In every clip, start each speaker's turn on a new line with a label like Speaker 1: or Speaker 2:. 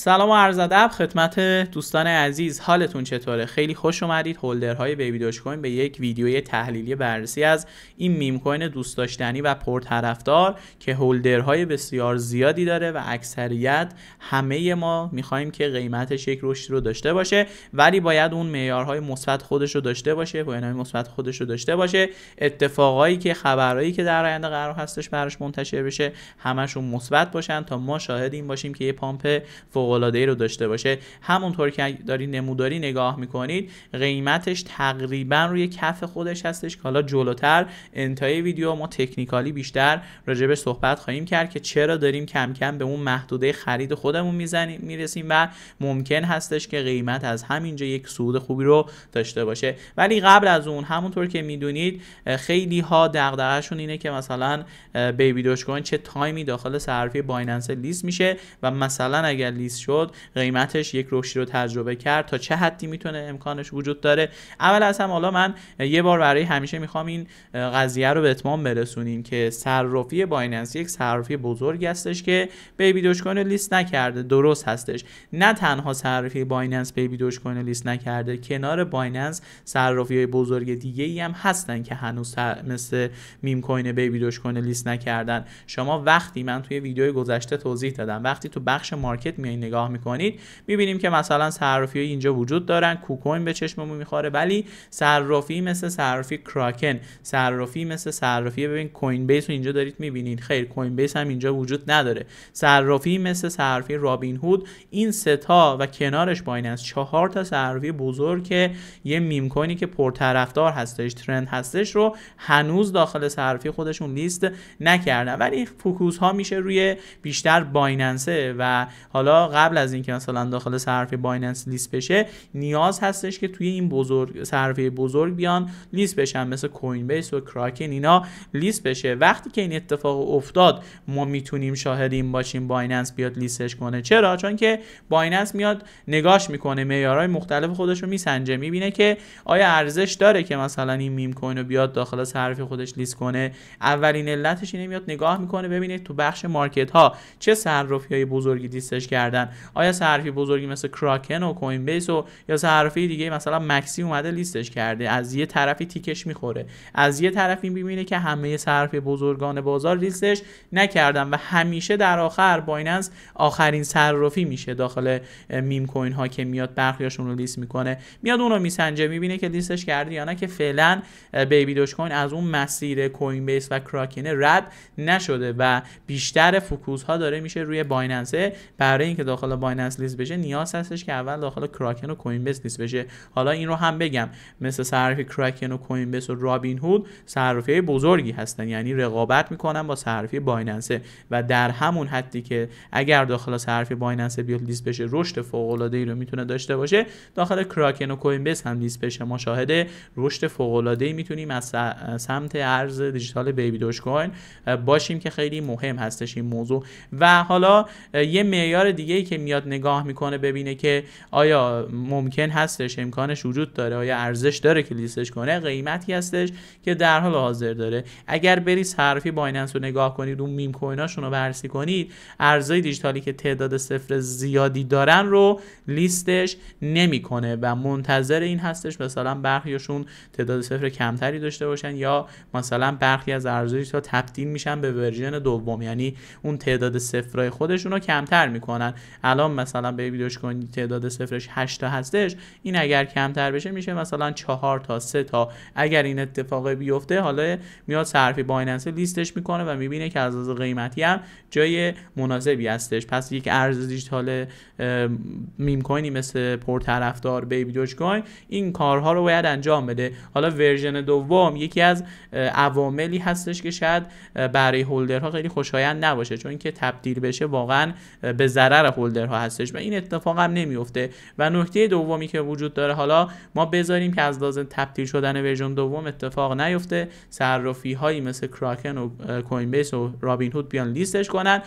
Speaker 1: سلام و عرض ادب خدمت دوستان عزیز حالتون چطوره خیلی خوش اومدید هولدرهای بیبی دوش کوین به یک ویدیوی تحلیلی بررسی از این میم کوین دوست داشتنی و پرطرفدار که هولدرهای بسیار زیادی داره و اکثریت همه ما میخوایم که قیمتش یک رشد رو داشته باشه ولی باید اون معیارهای مثبت خودش رو داشته باشه و مثبت خودش رو داشته باشه اتفاقایی که خبرهایی که در آینده قرار هستش براش منتشر بشه همشون مثبت باشن تا ما شاهد این باشیم که یه پامپ ای رو داشته باشه همونطور که داری نموداری نگاه میکنید قیمتش تقریبا روی کف خودش هستش که حالا جلوتر انتهای ویدیو ما تکنیکالی بیشتر راجع به صحبت خواهیم کرد که چرا داریم کم کم به اون محدوده خرید خودمون میزنیم میرسیم و ممکن هستش که قیمت از همینجا یک صعود خوبی رو داشته باشه ولی قبل از اون همونطور که میدونید خیلی ها دغدغه‌شون اینه که مثلا بیبی دوش چه تایمی داخل صرفی بایننس لیست میشه و مثلا اگر لیست شد قیمتش یک رشدی رو تجربه کرد تا چه حدی میتونه امکانش وجود داره اول از هم حالا من یه بار برای همیشه میخوام این قضیه رو به اتمام برسونیم که صرافی بایننس یک صرافی بزرگ هستش که بیبی کوین لیست نکرده درست هستش نه تنها صرافی بایننس بیبی کوین لیست نکرده کنار بایننس صرافی های بزرگ دیگه ای هم هستن که هنوز مثل میم کوین بیبی کوین لیست نکردن شما وقتی من توی ویدیو گذشته توضیح دادم وقتی تو بخش مارکت میای نگاه میکنید میبینیم که مثلا صرافی اینجا وجود دارن کوکوین به چشممون میخوره ولی صرافی مثل صرافی کراکن صرافی مثل صرافی ببین کوین بیس رو اینجا دارید میبینید خیر کوین بیس هم اینجا وجود نداره صرافی مثل صرافی رابین هود این ستا و کنارش بایننس چهار تا صرافی بزرگ که یه میم کوینی که پرطرفدار هستش ترند هستش رو هنوز داخل صرافی خودشون لیست نکردن ولی فوکوس ها میشه روی بیشتر بایننسه و حالا قبل از اینکه مثلا داخل صرفه بایننس لیست بشه نیاز هستش که توی این بزرگ صرفه بزرگ بیان لیست بشن مثل کوین بیس و کراکن اینا لیست بشه وقتی که این اتفاق افتاد ما میتونیم شاهد این باشیم بایننس بیاد لیستش کنه چرا چون که بایننس میاد نگاش میکنه معیارهای مختلف خودش رو میسنجه میبینه که آیا ارزش داره که مثلا این میم کوین رو بیاد داخل صرفه خودش لیست کنه اولین علتش اینه میاد نگاه میکنه ببینه تو بخش مارکت ها چه صرافی های بزرگی لیستش کردن آیا صرفی بزرگی مثل کراکن و کوین بیس و یا صرفی دیگه مثلا مکسی اومده لیستش کرده از یه طرفی تیکش میخوره از یه طرفی میبینه که همه صرفی بزرگان بازار لیستش نکردن و همیشه در آخر بایننس آخرین صرفی میشه داخل میم کوین ها که میاد برخیاشون رو لیست میکنه میاد اون رو میسنجه میبینه که لیستش کرده یا نه که فعلا بیبی دوش کوین از اون مسیر کوین بیس و کراکن رد نشده و بیشتر فوکوس ها داره میشه روی بایننس برای اینکه داخل بایننس لیست بشه نیاز هستش که اول داخل کراکن و کوین بیس لیست بشه حالا این رو هم بگم مثل صرافی کراکن و کوین بیس و رابین هود صرافی بزرگی هستن یعنی رقابت میکنن با صرافی بایننسه و در همون حدی که اگر داخل صرافی بایننس بیاد لیست بشه رشد فوق العاده ای رو میتونه داشته باشه داخل کراکن و کوین بیس هم لیست بشه ما رشد فوق العاده ای میتونیم از سمت ارز دیجیتال بیبی دوش کوین باشیم که خیلی مهم هستش این موضوع و حالا یه معیار دیگه ای که میاد نگاه میکنه ببینه که آیا ممکن هستش امکانش وجود داره آیا ارزش داره که لیستش کنه قیمتی هستش که در حال حاضر داره اگر بری صرفی بایننس رو نگاه کنید اون میم کویناشون رو بررسی کنید ارزهای دیجیتالی که تعداد صفر زیادی دارن رو لیستش نمیکنه و منتظر این هستش مثلا برخیشون تعداد صفر کمتری داشته باشن یا مثلا برخی از ارزهای تبدیل میشن به ورژن دوم یعنی اون تعداد صفرای خودشون رو کمتر میکنن الان مثلا به ویدیوش تعداد صفرش 8 تا هستش این اگر کمتر بشه میشه مثلا 4 تا 3 تا اگر این اتفاق بیفته حالا میاد صرفی بایننس لیستش میکنه و میبینه که از از قیمتی هم جای مناسبی هستش پس یک ارز دیجیتال میم کوینی مثل پرطرفدار بیبی دوج کوین این کارها رو باید انجام بده حالا ورژن دوم یکی از عواملی هستش که شاید برای هولدرها خیلی خوشایند نباشه چون که تبدیل بشه واقعا به ضرر هولدرها هستش و این اتفاق هم نمیفته و نکته دومی که وجود داره حالا ما بذاریم که از لازم تبدیل شدن ورژن دوم اتفاق نیفته صرافی هایی مثل کراکن و کوین بیس و رابین هود بیان لیستش کنن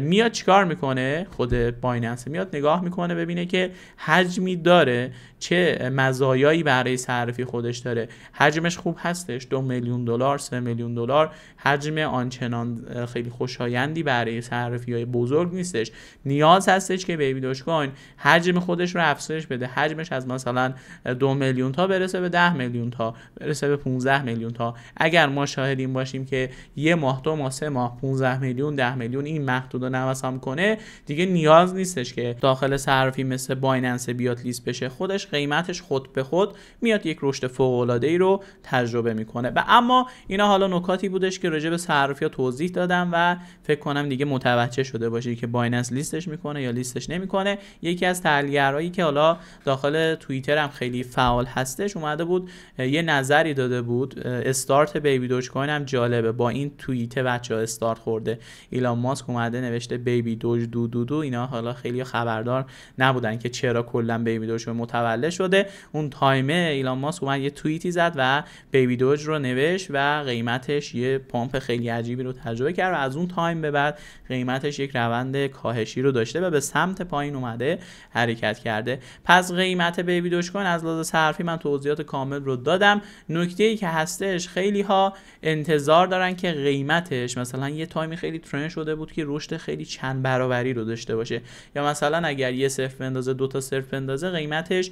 Speaker 1: میاد چیکار میکنه خود بایننس میاد نگاه میکنه ببینه که حجمی داره چه مزایایی برای صرافی خودش داره حجمش خوب هستش دو میلیون دلار سه میلیون دلار حجم آنچنان خیلی خوشایندی برای صرافی های بزرگ نیستش نیاز هستش که بیبی دوج کوین حجم خودش رو افزایش بده حجمش از مثلا دو میلیون تا برسه به 10 میلیون تا برسه به 15 میلیون تا اگر ما شاهدیم باشیم که یه ماه دو ماه سه ماه 15 میلیون 10 میلیون این محدود نوسان کنه دیگه نیاز نیستش که داخل صرافی مثل بایننس بیاد لیست بشه خودش قیمتش خود به خود میاد یک رشد فوق العاده ای رو تجربه میکنه و اما اینا حالا نکاتی بودش که راجع به صرافی توضیح دادم و فکر کنم دیگه متوجه شده باشید که بایننس لیستش میکنه یا لیستش نمیکنه یکی از تحلیلگرایی که حالا داخل توییتر هم خیلی فعال هستش اومده بود یه نظری داده بود استارت بیبی دوج کوین هم جالبه با این توییت بچه ها استارت خورده ایلان ماسک اومده نوشته بیبی دوج دو دو دو اینا حالا خیلی خبردار نبودن که چرا کلا بیبی دوج متولد شده اون تایمه ایلان ماسک اومد یه توییتی زد و بیبی دوج رو نوشت و قیمتش یه پامپ خیلی عجیبی رو تجربه کرد از اون تایم به بعد قیمتش یک روند کاهشی رو داشته به سمت پایین اومده حرکت کرده پس قیمت بی دوش کن از لحاظ صرفی من توضیحات کامل رو دادم نکته ای که هستش خیلی ها انتظار دارن که قیمتش مثلا یه تایمی خیلی ترن شده بود که رشد خیلی چند برابری رو داشته باشه یا مثلا اگر یه صفر بندازه دو تا صفر بندازه قیمتش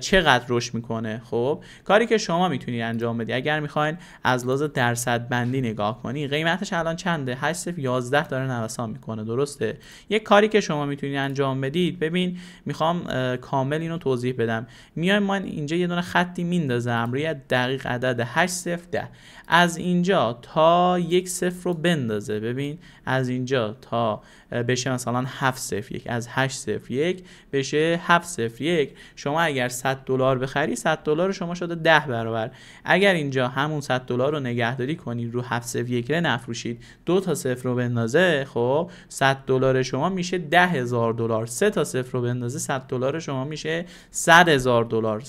Speaker 1: چقدر رشد میکنه خب کاری که شما میتونید انجام بدی اگر میخواین از لحاظ درصد بندی نگاه کنی قیمتش الان چنده 8 11 داره نوسان میکنه درسته یه کاری که شما میتونید انجام بدید ببین میخوام کامل اینو توضیح بدم میایم من اینجا یه دونه خطی میندازم روی دقیق عدد 8 0 10 از اینجا تا یک صفر رو بندازه ببین از اینجا تا بشه مثلا 701 از 801 بشه 701 شما اگر 100 دلار بخری 100 دلار شما شده 10 برابر اگر اینجا همون 100 دلار رو نگهداری کنی رو 701 نفروشید دو تا صفر رو بندازه خب 100 دلار شما میشه 10000 دلار سه تا صفر رو بندازه 100 دلار شما میشه 100000 دلار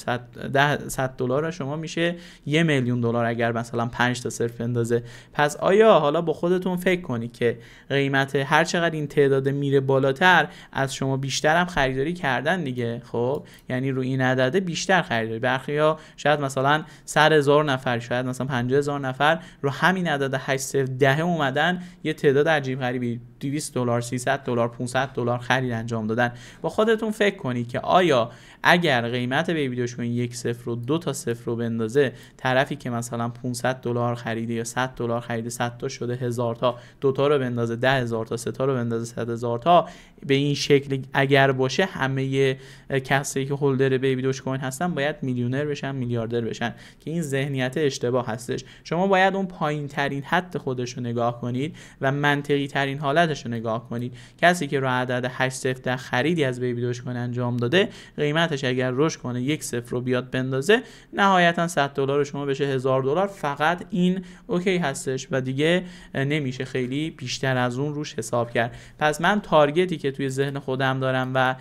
Speaker 1: 100 دلار شما میشه 1 میلیون دلار اگر مثلا 5 تا صفر بندازه پس آیا حالا با خودتون فکر کنید که قیمت هر چقدر این تعداد میره بالاتر از شما بیشتر هم خریداری کردن دیگه خب یعنی رو این عدده بیشتر خریداری ها شاید مثلا سر هزار نفر شاید مثلا 50 هزار نفر رو همین عدد 8 ده اومدن یه تعداد عجیب غریبی 200 دلار 300 دلار 500 دلار خرید انجام دادن با خودتون فکر کنید که آیا اگر قیمت بیبی کوین یک صفر رو دو تا صفر رو بندازه طرفی که مثلا 500 دلار خریده یا 100 دلار خریده 100 تا شده هزار تا دو تا رو بندازه 10 هزار تا سه تا رو بندازه 100 هزار تا به این شکل اگر باشه همه کسایی که هولدر بیبی کوین هستن باید میلیونر بشن میلیاردر بشن که این ذهنیت اشتباه هستش شما باید اون پایین ترین حد خودش رو نگاه کنید و منطقی ترین حالت عددش رو نگاه کنید کسی که رو عدد 8 صفر در خریدی از بیبی کنه انجام داده قیمتش اگر رشد کنه یک صفر رو بیاد بندازه نهایتا 100 دلار شما بشه 1000 دلار فقط این اوکی هستش و دیگه نمیشه خیلی بیشتر از اون روش حساب کرد پس من تارگتی که توی ذهن خودم دارم و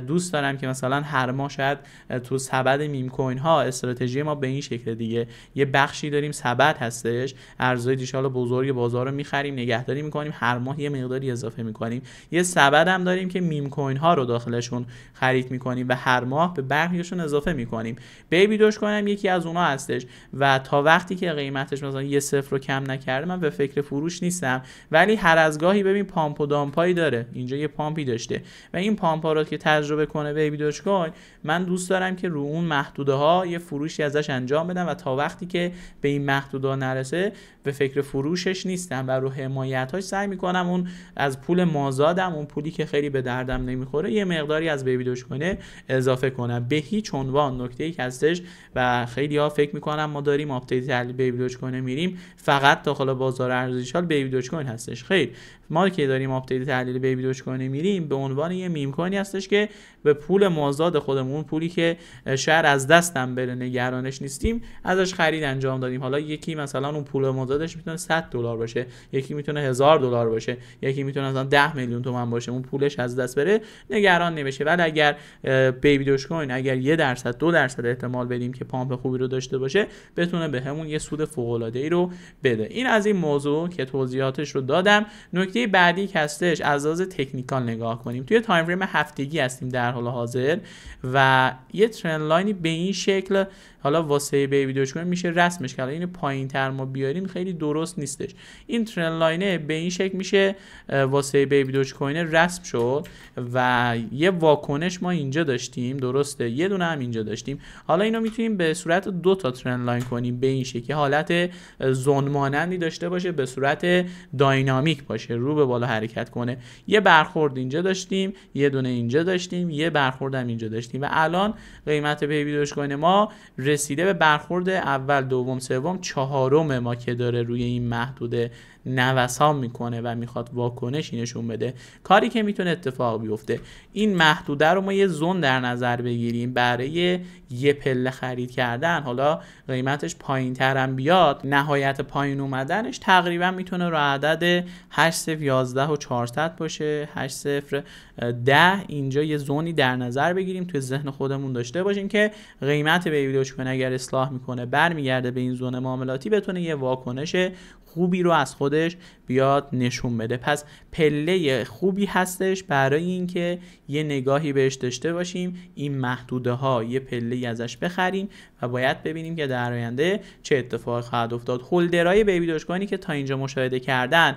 Speaker 1: دوست دارم که مثلا هر ماه شاید تو سبد میم کوین ها استراتژی ما به این شکل دیگه یه بخشی داریم سبد هستش ارزهای دیشال بزرگ بازار رو میخریم نگهداری میکنیم هر ماه یه مقدار مقداری اضافه میکنیم یه سبد هم داریم که میم کوین ها رو داخلشون خرید میکنیم و هر ماه به برخیشون اضافه میکنیم بیبی دوش کنم یکی از اونها هستش و تا وقتی که قیمتش مثلا یه صفر رو کم نکرده من به فکر فروش نیستم ولی هر از گاهی ببین پامپ و دامپایی داره اینجا یه پامپی داشته و این پامپا رو که تجربه کنه بیبی دوش کن من دوست دارم که رو اون محدوده ها یه فروشی ازش انجام بدم و تا وقتی که به این محدوده نرسه به فکر فروشش نیستم و رو حمایتاش سعی میکنم اون از پول مازادم اون پولی که خیلی به دردم نمیخوره یه مقداری از بیبی کنه اضافه کنم به هیچ عنوان نکته ای هستش و خیلی ها فکر میکنم ما داریم آپدیت تحلیل بیبی دوش کنه میریم فقط داخل بازار ارزشال بیبی دوش کوین هستش خیر ما که داریم آپدیت تحلیل بیبی دوش کنه میریم به عنوان یه میم کوینی هستش که به پول مازاد خودمون پولی که شعر از دستم بره نگرانش نیستیم ازش خرید انجام دادیم حالا یکی مثلا اون پول مازادش میتونه 100 دلار باشه یکی میتونه 1000 دلار باشه که میتونه مثلا 10 میلیون تومن باشه اون پولش از دست بره نگران نمیشه ولی اگر بیبی دوش کوین اگر یه درصد دو درصد احتمال بدیم که پامپ خوبی رو داشته باشه بتونه به همون یه سود فوق العاده ای رو بده این از این موضوع که توضیحاتش رو دادم نکته بعدی که هستش از لحاظ تکنیکال نگاه کنیم توی تایم فریم هفتگی هستیم در حال حاضر و یه ترند لاینی به این شکل حالا واسه به ویدیوش میشه رسمش کرد این پایین تر ما بیاریم خیلی درست نیستش این ترن لاینه به این شکل میشه واسه بیبی کوین رسم شد و یه واکنش ما اینجا داشتیم درسته یه دونه هم اینجا داشتیم حالا اینو میتونیم به صورت دو تا ترن لاین کنیم به این شکل حالت زون مانندی داشته باشه به صورت داینامیک باشه رو به بالا حرکت کنه یه برخورد اینجا داشتیم یه دونه اینجا داشتیم یه برخورد اینجا داشتیم و الان قیمت بیبی کوین ما رسیده به برخورد اول دوم سوم چهارم ما که داره روی این محدوده نوسان میکنه و میخواد واکنش نشون بده کاری که میتونه اتفاق بیفته این محدوده رو ما یه زون در نظر بگیریم برای یه پله خرید کردن حالا قیمتش پایین ترم بیاد نهایت پایین اومدنش تقریبا میتونه رو عدد 8 11 و 400 باشه 8 10 اینجا یه زونی در نظر بگیریم توی ذهن خودمون داشته باشیم که قیمت بیبی اگر اگر اصلاح میکنه برمیگرده به این زون معاملاتی بتونه یه واکنش خوبی رو از خودش بیاد نشون بده پس پله خوبی هستش برای اینکه یه نگاهی بهش داشته باشیم این محدوده ها یه پله ازش بخریم و باید ببینیم که در آینده چه اتفاق خواهد افتاد هولدرای بیبی کوینی که تا اینجا مشاهده کردن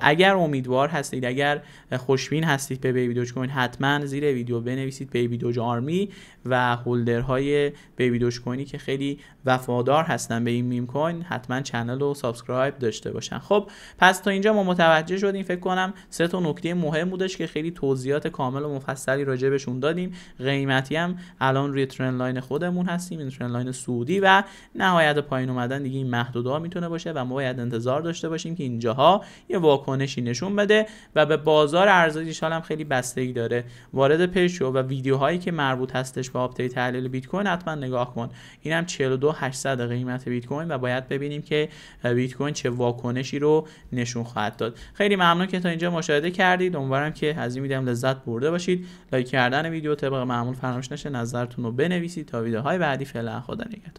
Speaker 1: اگر امیدوار هستید اگر خوشبین هستید به بیبی حتما زیر ویدیو بنویسید بیبی دوج آرمی و هولدرهای بیبی کوینی که خیلی وفادار هستن به این میم کوین حتما کانال رو سابسکرایب داشته باشن خب پس تا اینجا ما متوجه شدیم فکر کنم سه تا نکته مهم بودش که خیلی توضیحات کامل و مفصلی راجع بهشون دادیم قیمتی هم الان روی ترن لاین خودمون هستیم این ترن لاین سعودی و نهایت پایین اومدن دیگه این محدودا میتونه باشه و ما باید انتظار داشته باشیم که اینجاها یه واکنشی نشون بده و به بازار ارزش هم خیلی بستگی داره وارد پیشو و ویدیوهایی که مربوط هستش به آپدیت تحلیل بیت کوین حتما نگاه کن اینم 42800 قیمت بیت کوین و باید ببینیم که بیت کوین چه واکنشی رو نشون خواهد داد خیلی ممنون که تا اینجا مشاهده کردید امیدوارم که از این ویدیو لذت برده باشید لایک کردن ویدیو طبق معمول فراموش نشه نظرتون رو بنویسید تا ویدیوهای بعدی فعلا خدا نگهدار